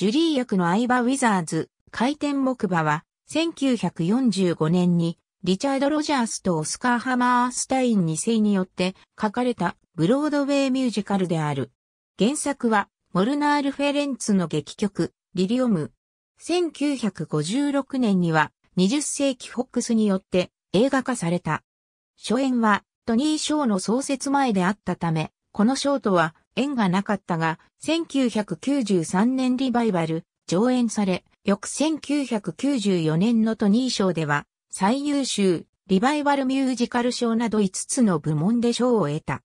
ジュリー役の相場ウィザーズ、回転木馬は、1945年に、リチャード・ロジャースとオスカー・ハマースタイン2世によって書かれたブロードウェイミュージカルである。原作は、モルナール・フェレンツの劇曲、リリオム。1956年には、20世紀フォックスによって映画化された。初演は、トニー・ショーの創設前であったため、このショーとは縁がなかったが、1993年リバイバル、上演され、翌1994年のトニー賞では、最優秀、リバイバルミュージカル賞など5つの部門で賞を得た。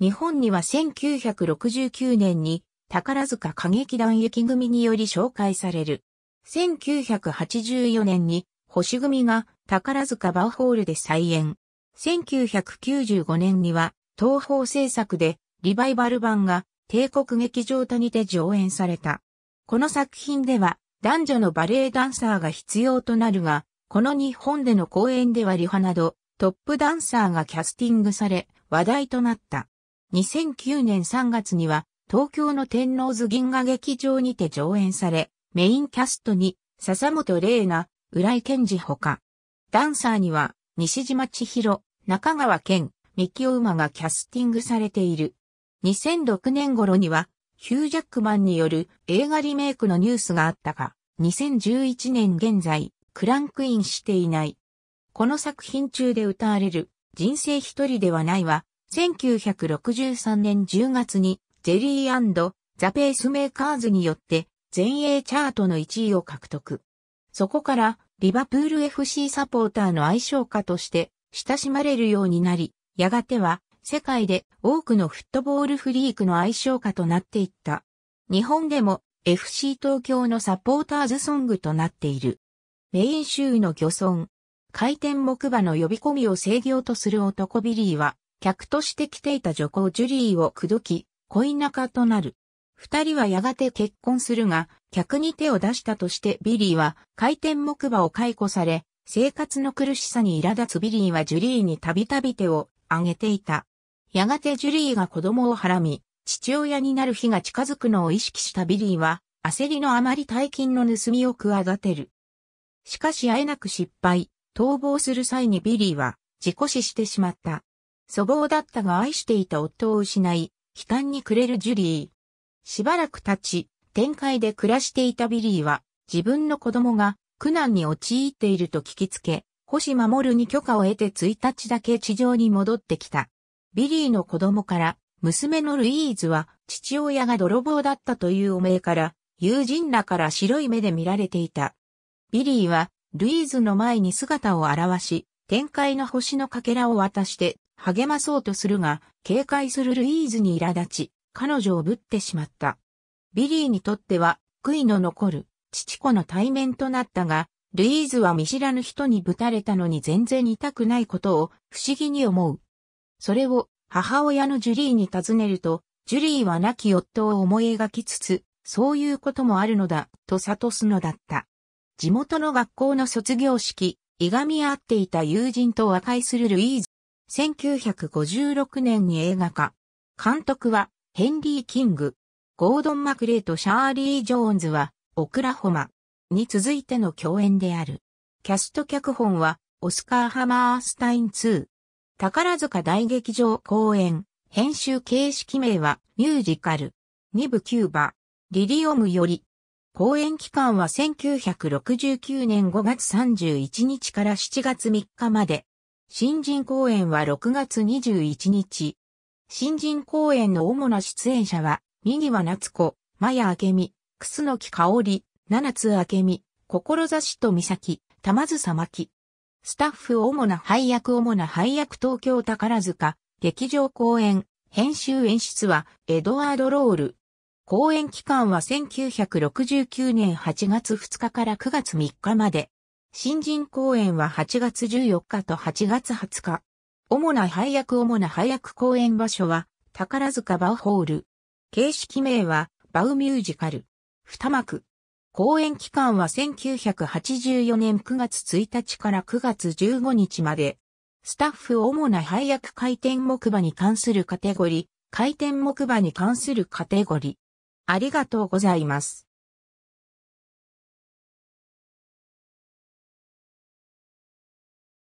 日本には1969年に、宝塚歌劇団雪組により紹介される。1984年に、星組が宝塚バーホールで再演。1995年には、東方制作でリバイバル版が帝国劇場他にて上演された。この作品では男女のバレエダンサーが必要となるが、この日本での公演ではリハなどトップダンサーがキャスティングされ話題となった。2009年3月には東京の天王洲銀河劇場にて上演され、メインキャストに笹本玲奈、浦井健二ほか、ダンサーには西島千尋、中川健、三木馬がキャスティングされている。2006年頃には、ヒュー・ジャックマンによる映画リメイクのニュースがあったが、2011年現在、クランクインしていない。この作品中で歌われる、人生一人ではないは、1963年10月に、ジェリーザ・ペースメーカーズによって、全英チャートの1位を獲得。そこから、リバプール FC サポーターの愛称家として、親しまれるようになり、やがては、世界で多くのフットボールフリークの愛称歌となっていった。日本でも FC 東京のサポーターズソングとなっている。メイン州の漁村、回転木馬の呼び込みを制御とする男ビリーは、客として来ていた女皇ジュリーを口説き、恋仲となる。二人はやがて結婚するが、客に手を出したとしてビリーは回転木馬を解雇され、生活の苦しさに苛立つビリーはジュリーにたびたび手を挙げていた。やがてジュリーが子供をはらみ、父親になる日が近づくのを意識したビリーは、焦りのあまり大金の盗みを企てる。しかし会えなく失敗、逃亡する際にビリーは、事故死してしまった。粗暴だったが愛していた夫を失い、悲嘆に暮れるジュリー。しばらく経ち、展開で暮らしていたビリーは、自分の子供が苦難に陥っていると聞きつけ、星守に許可を得て1日だけ地上に戻ってきた。ビリーの子供から、娘のルイーズは父親が泥棒だったという汚名から、友人らから白い目で見られていた。ビリーは、ルイーズの前に姿を現し、天界の星のかけらを渡して励まそうとするが、警戒するルイーズに苛立ち、彼女をぶってしまった。ビリーにとっては、悔いの残る、父子の対面となったが、ルイーズは見知らぬ人にぶたれたのに全然痛くないことを不思議に思う。それを母親のジュリーに尋ねると、ジュリーは亡き夫を思い描きつつ、そういうこともあるのだ、と悟すのだった。地元の学校の卒業式、いがみ合っていた友人と和解するルイーズ。1956年に映画化。監督はヘンリー・キング。ゴードン・マクレーとシャーリー・ジョーンズはオクラホマに続いての共演である。キャスト脚本はオスカー・ハマースタイン2。宝塚大劇場公演、編集形式名はミュージカル、2部キューバ、リリオムより、公演期間は1969年5月31日から7月3日まで、新人公演は6月21日、新人公演の主な出演者は、右は夏子、真谷明美、楠木香織、七津明美、志と美咲、玉津さまき、スタッフ主な配役主な配役東京宝塚、劇場公演、編集演出はエドワード・ロール。公演期間は1969年8月2日から9月3日まで。新人公演は8月14日と8月20日。主な配役主な配役公演場所は宝塚バウホール。形式名はバウミュージカル。二幕。公演期間は1984年9月1日から9月15日まで。スタッフ主な配役回転木馬に関するカテゴリー、回転木馬に関するカテゴリー。ありがとうございます。